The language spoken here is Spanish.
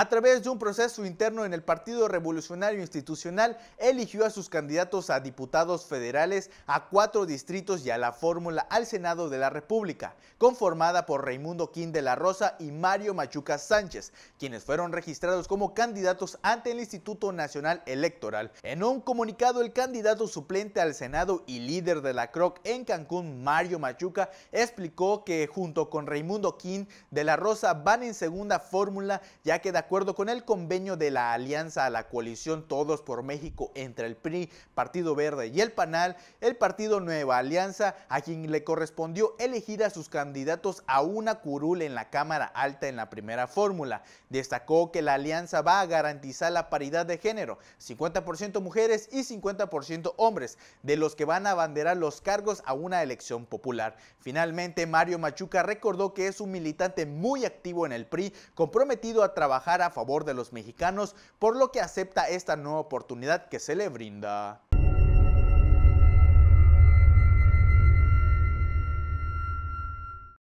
A través de un proceso interno en el Partido Revolucionario Institucional, eligió a sus candidatos a diputados federales a cuatro distritos y a la fórmula al Senado de la República, conformada por Raimundo Quín de la Rosa y Mario Machuca Sánchez, quienes fueron registrados como candidatos ante el Instituto Nacional Electoral. En un comunicado, el candidato suplente al Senado y líder de la CROC en Cancún, Mario Machuca, explicó que junto con Raimundo Quín de la Rosa van en segunda fórmula ya que da acuerdo con el convenio de la alianza a la coalición Todos por México entre el PRI, Partido Verde y el PANAL, el Partido Nueva Alianza, a quien le correspondió elegir a sus candidatos a una curul en la Cámara Alta en la primera fórmula. Destacó que la alianza va a garantizar la paridad de género, 50% mujeres y 50% hombres, de los que van a abanderar los cargos a una elección popular. Finalmente, Mario Machuca recordó que es un militante muy activo en el PRI, comprometido a trabajar a favor de los mexicanos, por lo que acepta esta nueva oportunidad que se le brinda.